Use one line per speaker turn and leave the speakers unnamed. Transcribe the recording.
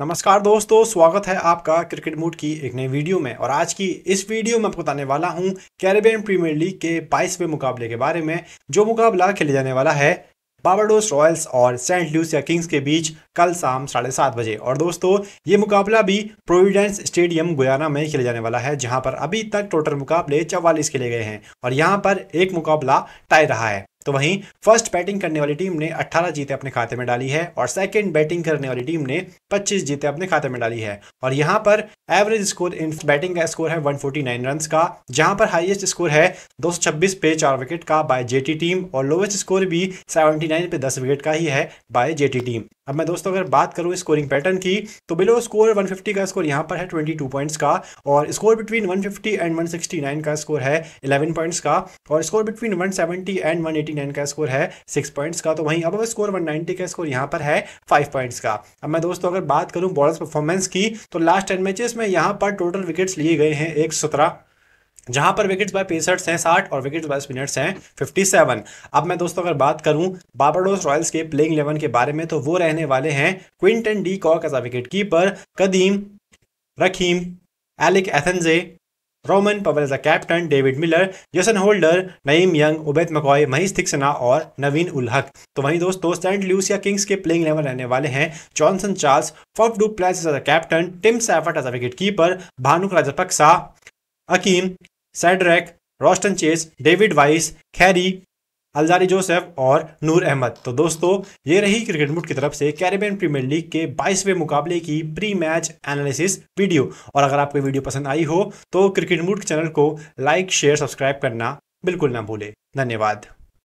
नमस्कार दोस्तों स्वागत है आपका क्रिकेट मूड की एक नई वीडियो में और आज की इस वीडियो में आपको बताने वाला हूं कैरेबियन प्रीमियर लीग के बाईसवें मुकाबले के बारे में जो मुकाबला खेले जाने वाला है बाबाडोस रॉयल्स और सेंट लूसिया किंग्स के बीच कल शाम साढ़े सात बजे और दोस्तों ये मुकाबला भी प्रोविडेंस स्टेडियम गुयाना में खेले जाने वाला है जहां पर अभी तक टोटल मुकाबले चवालीस खेले गए हैं और यहां पर एक मुकाबला टाई रहा है तो वहीं फर्स्ट बैटिंग करने वाली टीम ने 18 जीतें अपने खाते में डाली है और सेकंड बैटिंग करने वाली टीम ने 25 जीतें अपने खाते में डाली है और यहां पर एवरेज स्कोर इन बैटिंग का स्कोर है 149 रन का जहां पर हाईएस्ट स्कोर है 226 पे चार विकेट का बाय जेटी टीम और लोवेस्ट स्कोर भी 79 पे 10 विकेट का ही है बाय जेटी टीम अब मैं दोस्तों अगर बात करूं स्कोरिंग पैटर्न की तो बिलो स्कोर 150 का स्कोर यहां पर है 22 पॉइंट्स का और स्कोर बिटवीन 150 एंड 169 का स्कोर है 11 पॉइंट्स का और स्कोर बिटवीन 170 एंड 189 का स्कोर है 6 पॉइंट्स का तो वहीं अब स्कोर 190 का स्कोर यहां पर है 5 पॉइंट्स का अब मैं दोस्तों अगर बात करूँ बॉलर्स परफॉर्मेंस की तो लास्ट टेन मैचेस में यहाँ पर टोटल विकेट्स लिए गए हैं एक जहां पर विकेट्स बाय पेसर्स हैं 60 और विकेट्स बाय स्पिनर्स हैं 57। अब मैं दोस्तों अगर बात करूं बाबाडोस रॉयल्स के प्लेइंग इलेवन के बारे में तो वो रहने वाले हैं Quinton de Kock as a wicket keeper Kadeem Rahkeem Alick Athanaze Rovman Powell as a captain David Miller Jason Holder Naim Young Obed McCoy Maheesh Theekshana और नवीन उलहक तो वहीं दोस्तों सेंट लूसिया किंग्स के प्लेइंग इलेवन रहने वाले हैं Johnson Charles Faf du Plessis as a captain Tim Seifert as a wicket keeper Bhanuka Rajapaksa Akeem Sadrack Roston Chase David Wiese Khary Alzarri Joseph और नूर अहमद तो दोस्तों ये रही क्रिकेट मुट की तरफ से कैरेबियन प्रीमियर लीग के 22वें मुकाबले की प्री मैच एनालिसिस वीडियो और अगर आपको वीडियो पसंद आई हो तो क्रिकेट मुट चैनल को लाइक शेयर सब्सक्राइब करना बिल्कुल ना भूलें धन्यवाद